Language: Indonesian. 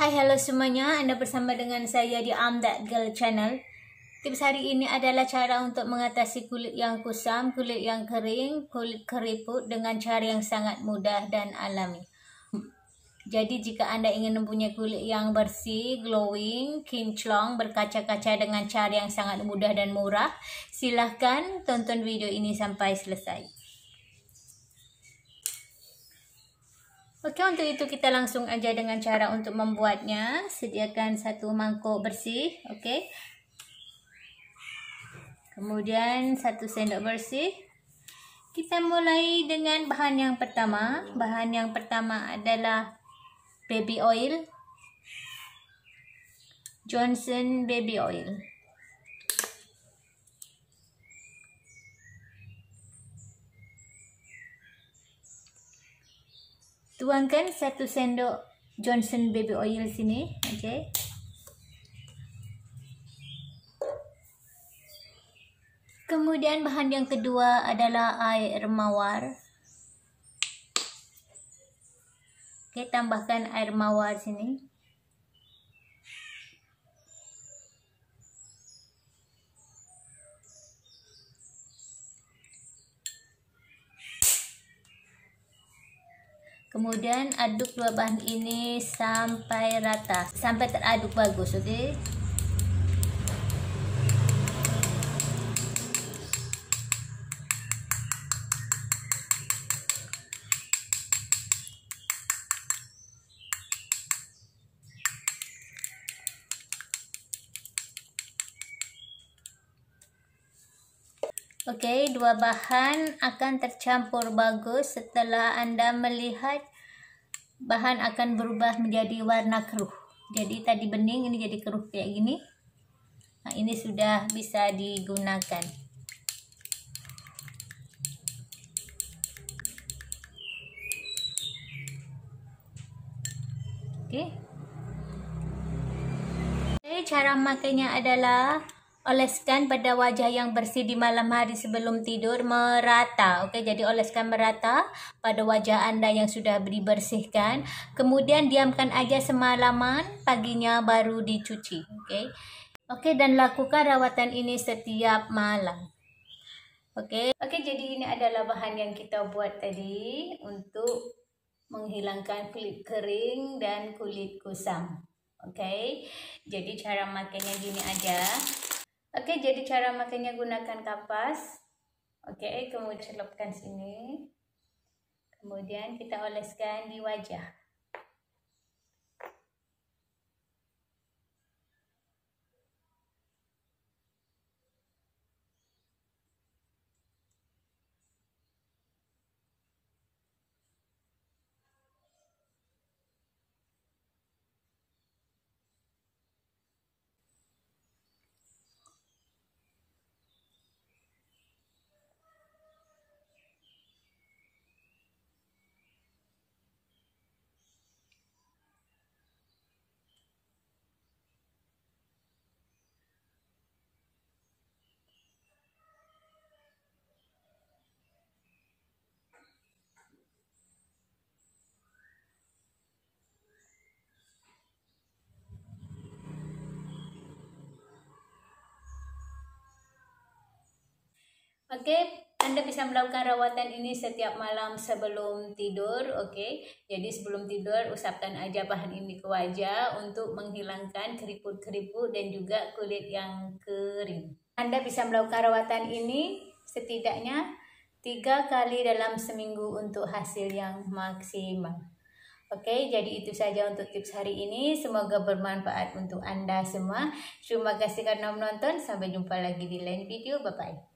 Hai hello semuanya, anda bersama dengan saya di I'm That Girl Channel Tips hari ini adalah cara untuk mengatasi kulit yang kusam, kulit yang kering, kulit keriput dengan cara yang sangat mudah dan alami Jadi jika anda ingin mempunyai kulit yang bersih, glowing, kinclong, berkaca-kaca dengan cara yang sangat mudah dan murah silakan tonton video ini sampai selesai Oke, untuk itu kita langsung aja dengan cara untuk membuatnya. Sediakan satu mangkok bersih, oke. Kemudian satu sendok bersih. Kita mulai dengan bahan yang pertama. Bahan yang pertama adalah baby oil. Johnson baby oil. tuangkan satu sendok Johnson baby oil sini okey kemudian bahan yang kedua adalah air mawar okey tambahkan air mawar sini kemudian aduk dua bahan ini sampai rata sampai teraduk bagus oke okay? Oke, okay, dua bahan akan tercampur bagus setelah Anda melihat bahan akan berubah menjadi warna keruh. Jadi tadi bening ini jadi keruh kayak gini. Nah, ini sudah bisa digunakan. Oke. Okay. Oke, okay, cara makainya adalah oleskan pada wajah yang bersih di malam hari sebelum tidur merata. Oke, jadi oleskan merata pada wajah Anda yang sudah dibersihkan. Kemudian diamkan aja semalaman, paginya baru dicuci. Oke. Oke, dan lakukan rawatan ini setiap malam. Oke. Oke, jadi ini adalah bahan yang kita buat tadi untuk menghilangkan kulit kering dan kulit kusam. Oke. Jadi cara makainya gini aja. Oke, jadi cara makainya gunakan kapas. Oke, kemudian celupkan sini. Kemudian kita oleskan di wajah. Oke, okay? Anda bisa melakukan rawatan ini setiap malam sebelum tidur, oke? Okay? Jadi sebelum tidur usapkan aja bahan ini ke wajah untuk menghilangkan keriput-keriput dan juga kulit yang kering. Anda bisa melakukan rawatan ini setidaknya tiga kali dalam seminggu untuk hasil yang maksimal. Oke, okay, jadi itu saja untuk tips hari ini. Semoga bermanfaat untuk Anda semua. Terima kasih karena menonton. Sampai jumpa lagi di lain video. Bye-bye.